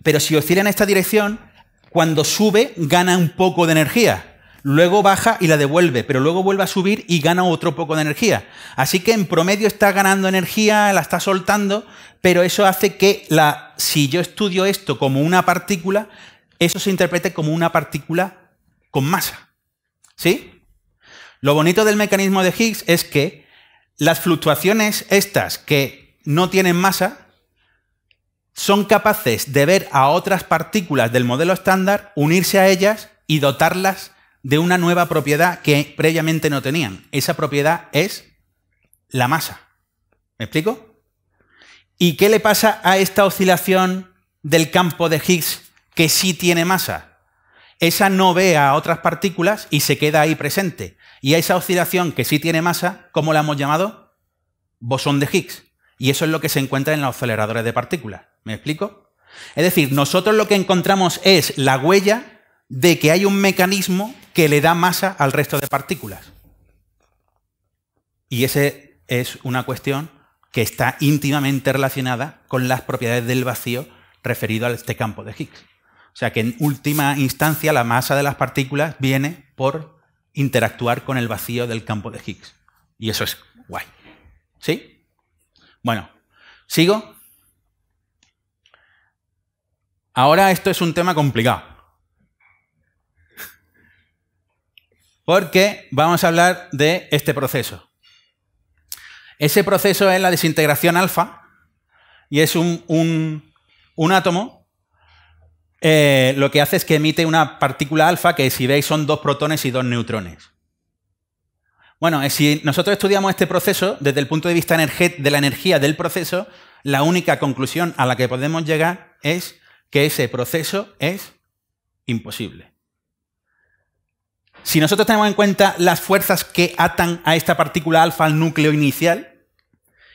Pero si oscila en esta dirección, cuando sube gana un poco de energía luego baja y la devuelve, pero luego vuelve a subir y gana otro poco de energía. Así que en promedio está ganando energía, la está soltando, pero eso hace que la, si yo estudio esto como una partícula, eso se interprete como una partícula con masa. ¿Sí? Lo bonito del mecanismo de Higgs es que las fluctuaciones estas que no tienen masa son capaces de ver a otras partículas del modelo estándar, unirse a ellas y dotarlas de una nueva propiedad que previamente no tenían. Esa propiedad es la masa. ¿Me explico? ¿Y qué le pasa a esta oscilación del campo de Higgs que sí tiene masa? Esa no ve a otras partículas y se queda ahí presente. Y a esa oscilación que sí tiene masa, ¿cómo la hemos llamado? Bosón de Higgs. Y eso es lo que se encuentra en los aceleradores de partículas. ¿Me explico? Es decir, nosotros lo que encontramos es la huella de que hay un mecanismo que le da masa al resto de partículas. Y esa es una cuestión que está íntimamente relacionada con las propiedades del vacío referido a este campo de Higgs. O sea que en última instancia la masa de las partículas viene por interactuar con el vacío del campo de Higgs. Y eso es guay. ¿Sí? Bueno, sigo. Ahora esto es un tema complicado. porque vamos a hablar de este proceso. Ese proceso es la desintegración alfa y es un, átomo. Eh, lo que hace es que emite una partícula alfa que si veis son dos protones y dos neutrones. Bueno, eh, si nosotros estudiamos este proceso desde el punto de vista de la energía del proceso, la única conclusión a la que podemos llegar es que ese proceso es imposible. Si nosotros tenemos en cuenta las fuerzas que atan a esta partícula alfa al núcleo inicial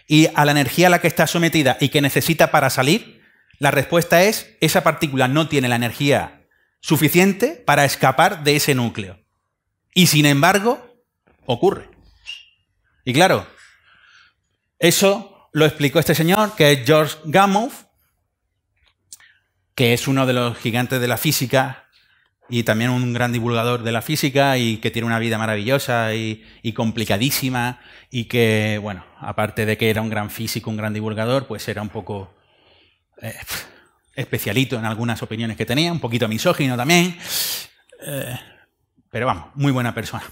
y a la energía a la que está sometida y que necesita para salir, la respuesta es esa partícula no tiene la energía suficiente para escapar de ese núcleo. Y sin embargo, ocurre. Y claro, eso lo explicó este señor, que es George Gamow, que es uno de los gigantes de la física y también un gran divulgador de la física y que tiene una vida maravillosa y, complicadísima y que, bueno, aparte de que era un gran físico, un gran divulgador, pues era un poco eh, especialito en algunas opiniones que tenía, un poquito misógino también, eh, pero vamos, muy buena persona.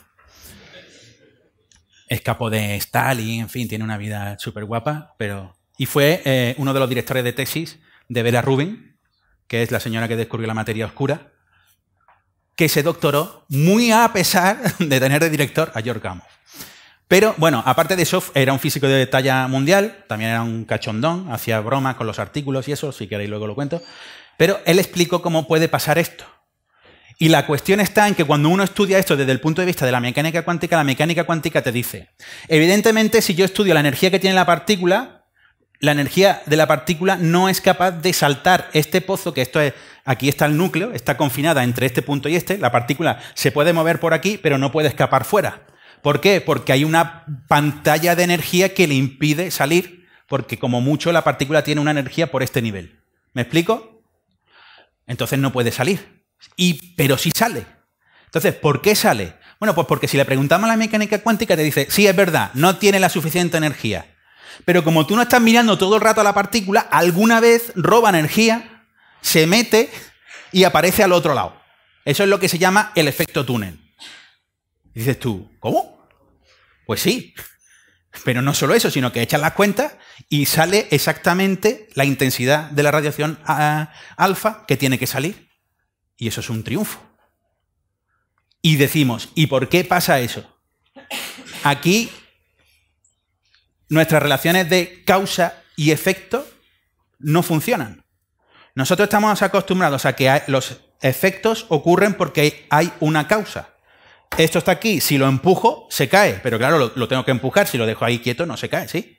Escapó de Stalin, en fin, tiene una vida súper guapa, pero... Y fue eh, uno de los directores de tesis de Vera Rubin, que es la señora que descubrió la materia oscura, que se doctoró muy a pesar de tener de director a George Gamow. Pero bueno, aparte de eso, era un físico de talla mundial, también era un cachondón, hacía bromas con los artículos y eso, si queréis luego lo cuento. Pero él explicó cómo puede pasar esto. Y la cuestión está en que cuando uno estudia esto desde el punto de vista de la mecánica cuántica, la mecánica cuántica te dice, evidentemente si yo estudio la energía que tiene la partícula, la energía de la partícula no es capaz de saltar este pozo, que esto es Aquí está el núcleo, está confinada entre este punto y este. La partícula se puede mover por aquí, pero no puede escapar fuera. ¿Por qué? Porque hay una pantalla de energía que le impide salir, porque como mucho la partícula tiene una energía por este nivel. ¿Me explico? Entonces no puede salir. Y, pero sí sale. Entonces, ¿por qué sale? Bueno, pues porque si le preguntamos a la mecánica cuántica, te dice, sí, es verdad, no tiene la suficiente energía. Pero como tú no estás mirando todo el rato a la partícula, alguna vez roba energía se mete y aparece al otro lado. Eso es lo que se llama el efecto túnel. dices tú, ¿cómo? Pues sí. Pero no solo eso, sino que echas las cuentas y sale exactamente la intensidad de la radiación ah, alfa que tiene que salir. Y eso es un triunfo. Y decimos, ¿y por qué pasa eso? Aquí nuestras relaciones de causa y efecto no funcionan. Nosotros estamos acostumbrados a que los efectos ocurren porque hay una causa. Esto está aquí, si lo empujo, se cae, pero claro, lo, tengo que empujar, si lo dejo ahí quieto, no se cae, ¿sí?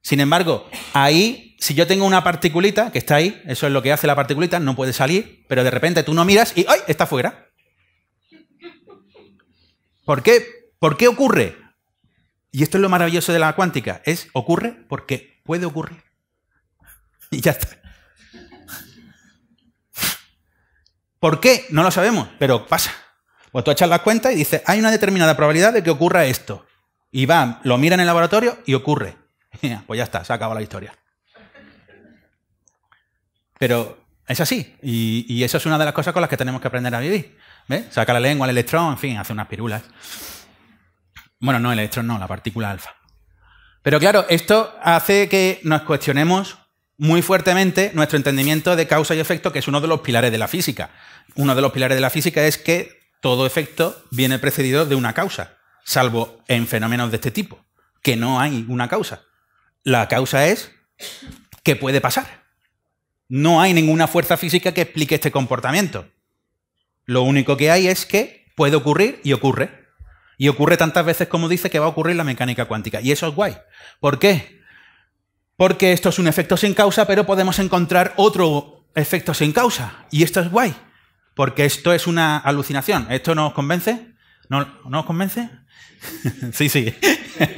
Sin embargo, ahí, si yo tengo una particulita que está ahí, eso es lo que hace la particulita, no puede salir, pero de repente tú no miras y ¡ay! está fuera. ¿Por qué? ¿Por qué ocurre? Y esto es lo maravilloso de la cuántica, es ocurre porque puede ocurrir. Y ya está. ¿Por qué? No lo sabemos, pero pasa. Pues tú echas la cuenta y dices, hay una determinada probabilidad de que ocurra esto. Y va, lo mira en el laboratorio y ocurre. pues ya está, se acabado la historia. Pero es así. Y, eso es una de las cosas con las que tenemos que aprender a vivir. ¿Ves? Saca la lengua, el electrón, en fin, hace unas pirulas. Bueno, no, el electrón no, la partícula alfa. Pero claro, esto hace que nos cuestionemos muy fuertemente nuestro entendimiento de causa y efecto, que es uno de los pilares de la física. Uno de los pilares de la física es que todo efecto viene precedido de una causa, salvo en fenómenos de este tipo, que no hay una causa. La causa es que puede pasar. No hay ninguna fuerza física que explique este comportamiento. Lo único que hay es que puede ocurrir y ocurre. Y ocurre tantas veces como dice que va a ocurrir la mecánica cuántica. Y eso es guay. ¿Por qué? porque esto es un efecto sin causa, pero podemos encontrar otro efecto sin causa. Y esto es guay, porque esto es una alucinación. ¿Esto no os convence? ¿No, os convence? sí, sí.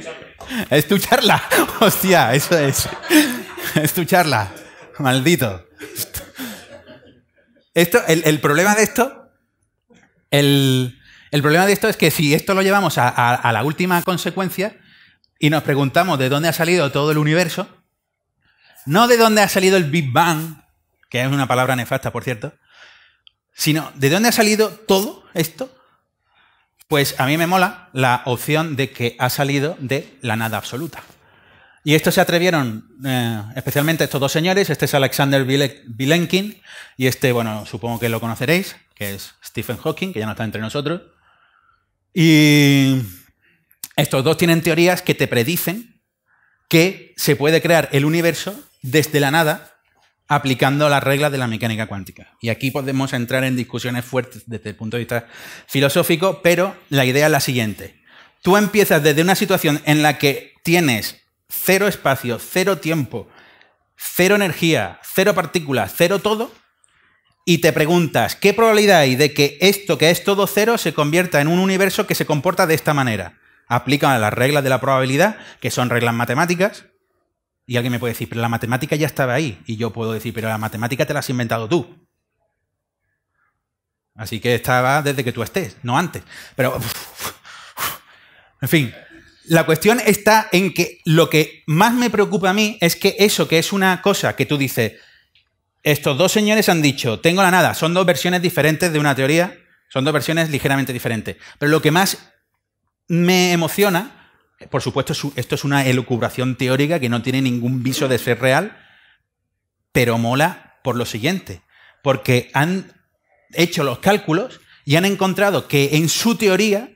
es tu charla. Hostia, eso es. es tu charla. Maldito. Esto, el, problema de esto, el, problema de esto es que si esto lo llevamos a la última consecuencia, y nos preguntamos de dónde ha salido todo el universo, no de dónde ha salido el Big Bang, que es una palabra nefasta, por cierto, sino de dónde ha salido todo esto. Pues a mí me mola la opción de que ha salido de la nada absoluta. Y esto se atrevieron eh, especialmente estos dos señores. Este es Alexander Vilenkin y este, bueno, supongo que lo conoceréis, que es Stephen Hawking, que ya no está entre nosotros. Y estos dos tienen teorías que te predicen que se puede crear el universo desde la nada aplicando las reglas de la mecánica cuántica. Y aquí podemos entrar en discusiones fuertes desde el punto de vista filosófico, pero la idea es la siguiente. Tú empiezas desde una situación en la que tienes cero espacio, cero tiempo, cero energía, cero partículas, cero todo, y te preguntas, ¿qué probabilidad hay de que esto que es todo cero se convierta en un universo que se comporta de esta manera? Aplican las reglas de la probabilidad, que son reglas matemáticas, y alguien me puede decir, pero la matemática ya estaba ahí. Y yo puedo decir, pero la matemática te la has inventado tú. Así que estaba desde que tú estés, no antes. Pero, en fin, la cuestión está en que lo que más me preocupa a mí es que eso, que es una cosa que tú dices, estos dos señores han dicho, tengo la nada, son dos versiones diferentes de una teoría, son dos versiones ligeramente diferentes. Pero lo que más me emociona por supuesto, esto es una elucubración teórica que no tiene ningún viso de ser real, pero mola por lo siguiente, porque han hecho los cálculos y han encontrado que en su teoría,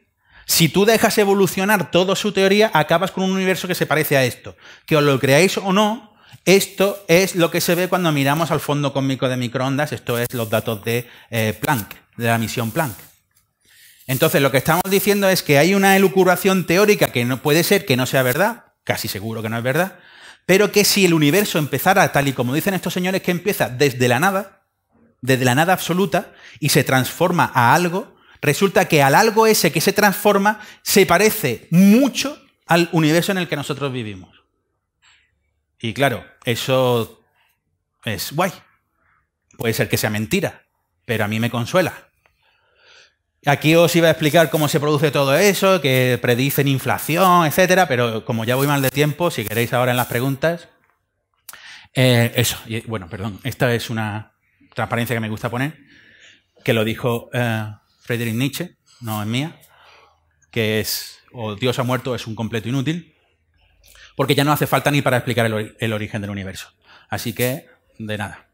si tú dejas evolucionar toda su teoría, acabas con un universo que se parece a esto. Que os lo creáis o no, esto es lo que se ve cuando miramos al fondo cósmico de microondas, esto es los datos de eh, Planck, de la misión Planck. Entonces, lo que estamos diciendo es que hay una elucubración teórica que no puede ser que no sea verdad, casi seguro que no es verdad, pero que si el universo empezara tal y como dicen estos señores, que empieza desde la nada, desde la nada absoluta, y se transforma a algo, resulta que al algo ese que se transforma se parece mucho al universo en el que nosotros vivimos. Y claro, eso es guay. Puede ser que sea mentira, pero a mí me consuela. Aquí os iba a explicar cómo se produce todo eso, que predicen inflación, etcétera, pero como ya voy mal de tiempo, si queréis ahora en las preguntas. Eh, eso, y, bueno, perdón, esta es una transparencia que me gusta poner, que lo dijo eh, Friedrich Nietzsche, no es mía, que es, o Dios ha muerto es un completo inútil, porque ya no hace falta ni para explicar el origen del universo. Así que, de nada.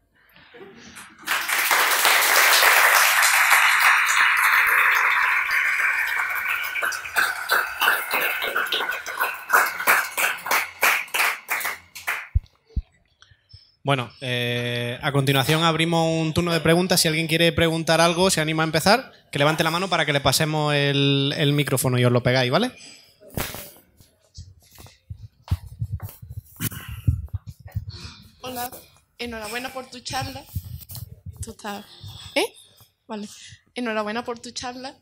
Bueno, eh, a continuación abrimos un turno de preguntas. Si alguien quiere preguntar algo, se anima a empezar, que levante la mano para que le pasemos el, micrófono y os lo pegáis, ¿vale? Hola, enhorabuena por tu charla. Tú estás... ¿Eh? Vale. Enhorabuena por tu charla.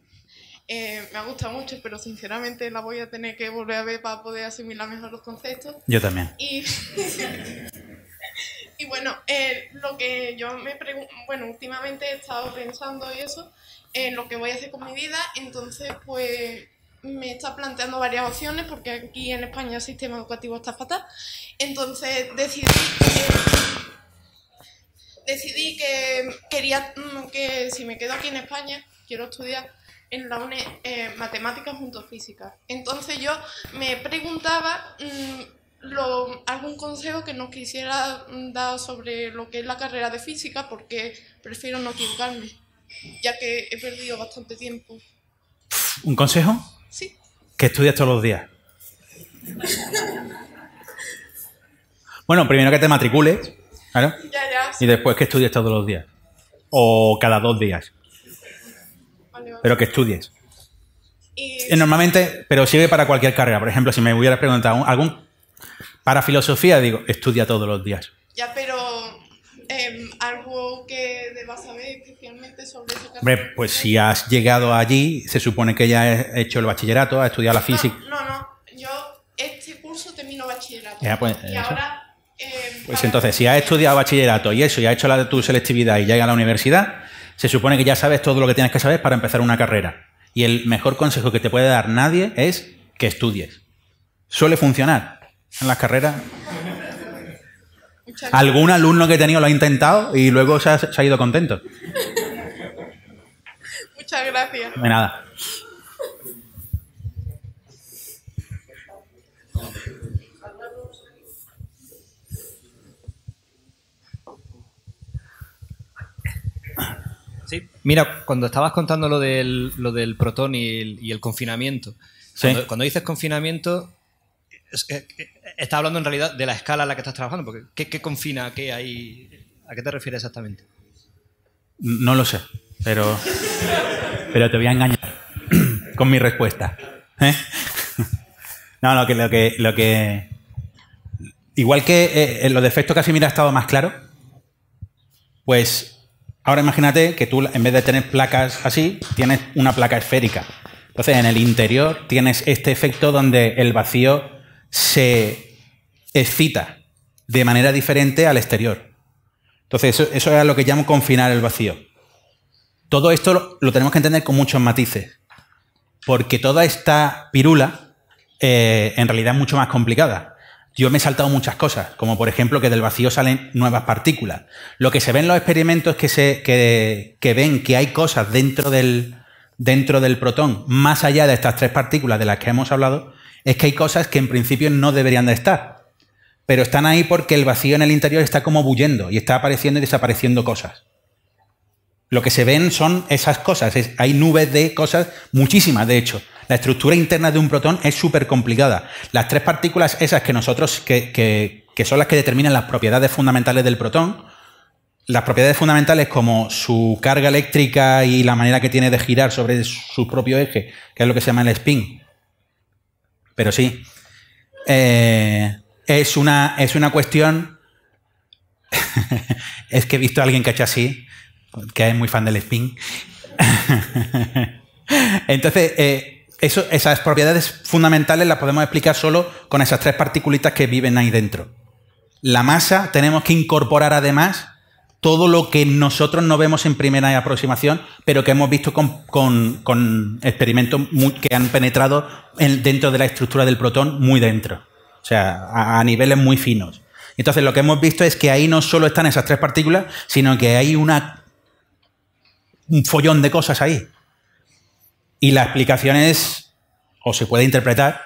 Eh, me ha gustado mucho, pero sinceramente la voy a tener que volver a ver para poder asimilar mejor los conceptos. Yo también. Y... Y bueno, eh, lo que yo me pregunto, bueno, últimamente he estado pensando y eso, en lo que voy a hacer con mi vida, entonces pues me está planteando varias opciones porque aquí en España el sistema educativo está fatal. Entonces decidí que, decidí que quería mm, que si me quedo aquí en España quiero estudiar en la UNE eh, matemáticas junto a física. Entonces yo me preguntaba mm, lo, algún consejo que nos quisiera mm, dar sobre lo que es la carrera de física, porque prefiero no equivocarme, ya que he perdido bastante tiempo. ¿Un consejo? Sí. Que estudias todos los días. bueno, primero que te matricules, ¿claro? Ya, ya. Y después que estudies todos los días. O cada dos días. Pero que estudies. Eh, normalmente, pero sirve para cualquier carrera. Por ejemplo, si me hubieras preguntado algún para filosofía digo, estudia todos los días. Ya, pero em, algo que debas saber especialmente sobre eso. pues si has llegado allí, se supone que ya has hecho el bachillerato, has estudiado la física. No, no, yo este curso termino bachillerato. pues, y ahora... Em, pues entonces, si has estudiado bachillerato y eso, y has hecho la de tu selectividad y llega a la universidad, se supone que ya sabes todo lo que tienes que saber para empezar una carrera. Y el mejor consejo que te puede dar nadie es que estudies. Suele funcionar, en las carreras? ¿Algún alumno que he tenido lo ha intentado y luego se ha, ido contento? Muchas gracias. De nada. Mira, cuando estabas contando lo del, lo del protón y el, confinamiento, cuando, dices confinamiento, Estás hablando en realidad de la escala a la que estás trabajando, porque ¿qué, confina, qué hay, a qué te refieres exactamente? No lo sé, pero, pero te voy a engañar con mi respuesta. ¿eh? No, lo que, lo que, lo que, igual que en eh, eh, los defectos casi mira ha estado más claro, pues ahora imagínate que tú en vez de tener placas así, tienes una placa esférica. Entonces en el interior tienes este efecto donde el vacío se excita de manera diferente al exterior. Entonces, eso, eso es lo que llamo confinar el vacío. Todo esto lo, tenemos que entender con muchos matices, porque toda esta pirula eh, en realidad es mucho más complicada. Yo me he saltado muchas cosas, como por ejemplo que del vacío salen nuevas partículas. Lo que se ve en los experimentos es que, se, ven que hay cosas dentro del, dentro del protón, más allá de estas tres partículas de las que hemos hablado, es que hay cosas que en principio no deberían de estar pero están ahí porque el vacío en el interior está como bullendo y está apareciendo y desapareciendo cosas. Lo que se ven son esas cosas, hay nubes de cosas, muchísimas de hecho. La estructura interna de un protón es súper complicada. Las tres partículas esas que nosotros, que, que, son las que determinan las propiedades fundamentales del protón, las propiedades fundamentales como su carga eléctrica y la manera que tiene de girar sobre su propio eje, que es lo que se llama el spin. Pero sí. Eh, es una, es una cuestión. es que he visto a alguien que ha hecho así, que es muy fan del spin. Entonces, eh, eso, esas propiedades fundamentales las podemos explicar solo con esas tres partículas que viven ahí dentro. La masa, tenemos que incorporar además todo lo que nosotros no vemos en primera aproximación, pero que hemos visto con, experimentos que han penetrado dentro de la estructura del protón muy dentro. O sea, a, niveles muy finos. Entonces lo que hemos visto es que ahí no solo están esas tres partículas, sino que hay una, un follón de cosas ahí. Y la explicación es, o se puede interpretar,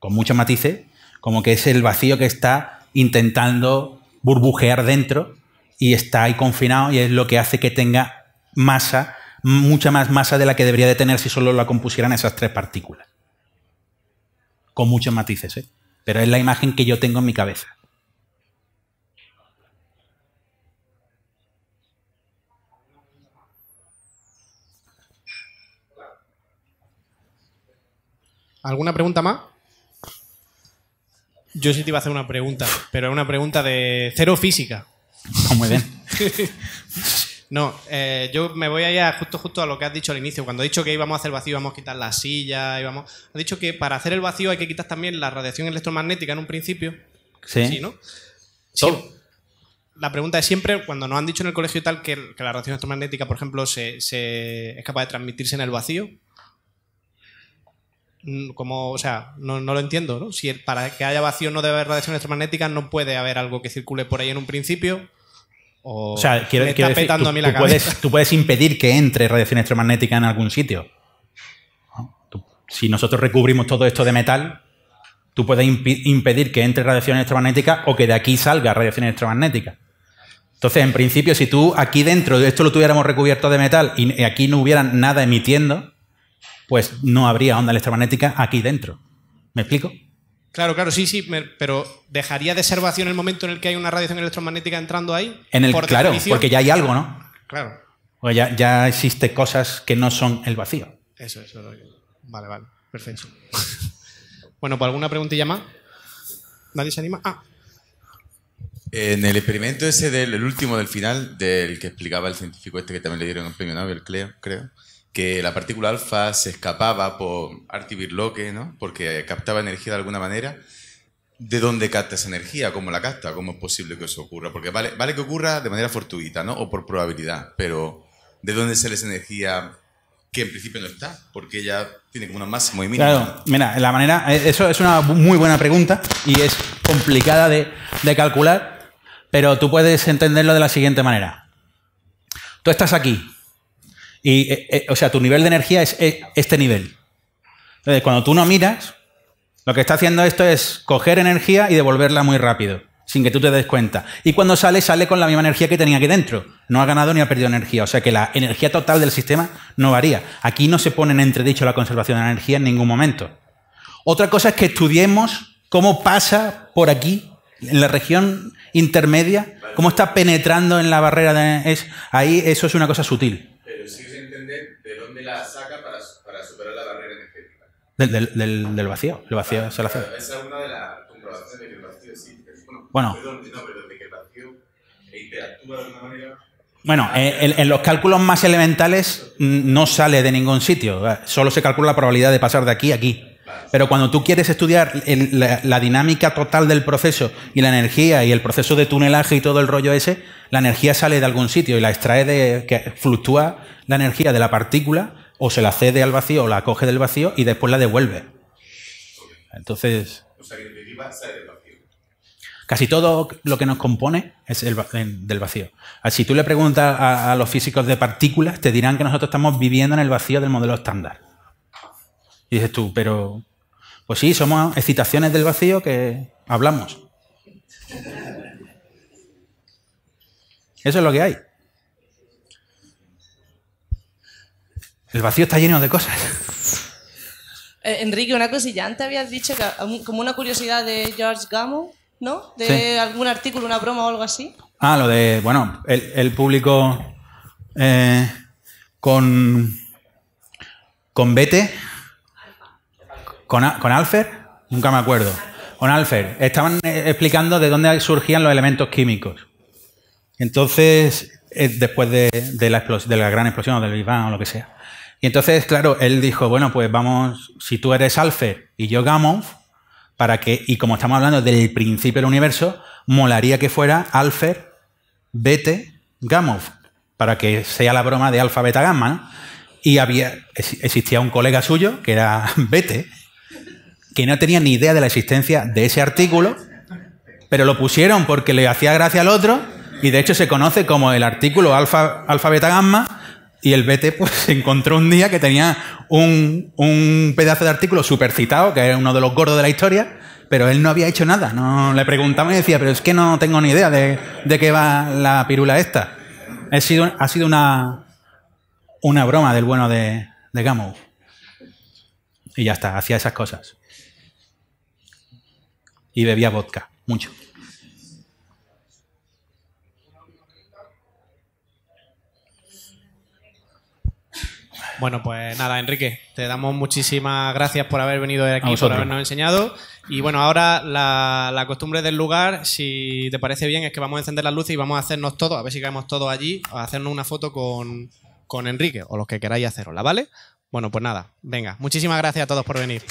con muchos matices, como que es el vacío que está intentando burbujear dentro y está ahí confinado y es lo que hace que tenga masa, mucha más masa de la que debería de tener si solo la compusieran esas tres partículas. Con muchos matices, ¿eh? pero es la imagen que yo tengo en mi cabeza. ¿Alguna pregunta más? Yo sí te iba a hacer una pregunta, pero es una pregunta de cero física. muy bien. No, eh, yo me voy a justo, justo a lo que has dicho al inicio. Cuando he dicho que íbamos a hacer vacío, íbamos a quitar la silla, íbamos... Has dicho que para hacer el vacío hay que quitar también la radiación electromagnética en un principio. Sí. sí ¿no? Sí. La pregunta es siempre, cuando nos han dicho en el colegio tal que, la radiación electromagnética, por ejemplo, se, es capaz de transmitirse en el vacío, mm, como, o sea, no, no, lo entiendo, ¿no? Si para que haya vacío no debe haber radiación electromagnética, no puede haber algo que circule por ahí en un principio. O, sea, quiero, decir, tú, puedes, impedir que entre radiación electromagnética en algún sitio. si nosotros recubrimos todo esto de metal, tú puedes impedir que entre radiación electromagnética o que de aquí salga radiación electromagnética. Entonces, en principio, si tú aquí dentro de esto lo tuviéramos recubierto de metal y aquí no hubiera nada emitiendo, pues no habría onda electromagnética aquí dentro. ¿Me explico? Claro, claro, sí, sí, pero ¿dejaría de ser vacío en el momento en el que hay una radiación electromagnética entrando ahí? En el, claro, porque ya hay algo, ¿no? Claro. O ya, ya existe cosas que no son el vacío. Eso, eso. Vale, vale, perfecto. bueno, ¿por pues, alguna preguntilla más? ¿Nadie se anima? Ah. En el experimento ese del el último del final, del que explicaba el científico este que también le dieron un premio Nobel, creo que la partícula alfa se escapaba por Artibirloque, ¿no? porque captaba energía de alguna manera. ¿De dónde capta esa energía? ¿Cómo la capta? ¿Cómo es posible que eso ocurra? Porque vale, vale que ocurra de manera fortuita ¿no? o por probabilidad, pero ¿de dónde sale esa energía que en principio no está, porque ella tiene como una masa y mínima. Claro, mira, la manera, eh, eso es una muy buena pregunta y es complicada de, de, calcular, pero tú puedes entenderlo de la siguiente manera. Tú estás aquí, y, eh, eh, o sea, tu nivel de energía es eh, este nivel. Entonces, cuando tú no miras, lo que está haciendo esto es coger energía y devolverla muy rápido, sin que tú te des cuenta. Y cuando sale, sale con la misma energía que tenía aquí dentro. No ha ganado ni ha perdido energía. O sea que la energía total del sistema no varía. Aquí no se pone en entredicho la conservación de la energía en ningún momento. Otra cosa es que estudiemos cómo pasa por aquí, en la región intermedia, cómo está penetrando en la barrera de... Es, ahí eso es una cosa sutil pero sí se entiende de dónde la saca para, para superar la barrera energética. Del, del, del, vacío, el vacío se la hace. esa es una de las comprobaciones de que el vacío sí. Bueno, bueno. no, pero de que el vacío interactúa de una manera. Bueno, eh, en, los cálculos más elementales mm, no sale de ningún sitio, solo se calcula la probabilidad de pasar de aquí a aquí. Pero cuando tú quieres estudiar la, dinámica total del proceso y la energía y el proceso de tunelaje y todo el rollo ese, la energía sale de algún sitio y la extrae de que fluctúa la energía de la partícula o se la cede al vacío o la coge del vacío y después la devuelve. Entonces... Casi todo lo que nos compone es el, del vacío. Ah, si tú le preguntas a los físicos de partículas, te dirán que nosotros estamos viviendo en el vacío del modelo estándar dices tú, pero, pues sí, somos excitaciones del vacío que hablamos. Eso es lo que hay. El vacío está lleno de cosas. Eh, Enrique, una cosilla. Antes habías dicho que, um, como una curiosidad de George Gamow, ¿no? De algún artículo, una broma o algo así. Ah, lo de, bueno, el, el público eh, con, con Bete ¿Con, Alfer? Nunca me acuerdo. Con Alfer. Estaban eh, explicando de dónde surgían los elementos químicos. Entonces, eh, después de, la, gran explosión o del Big o lo que sea. Y entonces, claro, él dijo, bueno, pues vamos, si tú eres Alfer y yo Gamow, para que, y como estamos hablando del principio del universo, molaría que fuera Alfer, Bete, Gamow, para que sea la broma de alfa, beta, gamma, Y había, existía un colega suyo que era Bete, que no tenía ni idea de la existencia de ese artículo, pero lo pusieron porque le hacía gracia al otro, y de hecho se conoce como el artículo alfa, alfa beta gamma, y el BT pues se encontró un día que tenía un, pedazo de artículo super citado, que era uno de los gordos de la historia, pero él no había hecho nada. No le preguntaba y decía, pero es que no tengo ni idea de, qué va la pirula esta. sido, ha sido una, una broma del bueno de, de Gamow. Y ya está, hacía esas cosas y bebía vodka, mucho. Bueno, pues nada, Enrique, te damos muchísimas gracias por haber venido aquí, por habernos enseñado. Y bueno, ahora la, costumbre del lugar, si te parece bien, es que vamos a encender las luces y vamos a hacernos todo a ver si caemos todos allí, a hacernos una foto con, con Enrique o los que queráis hacerosla, ¿vale? Bueno, pues nada, venga, muchísimas gracias a todos por venir.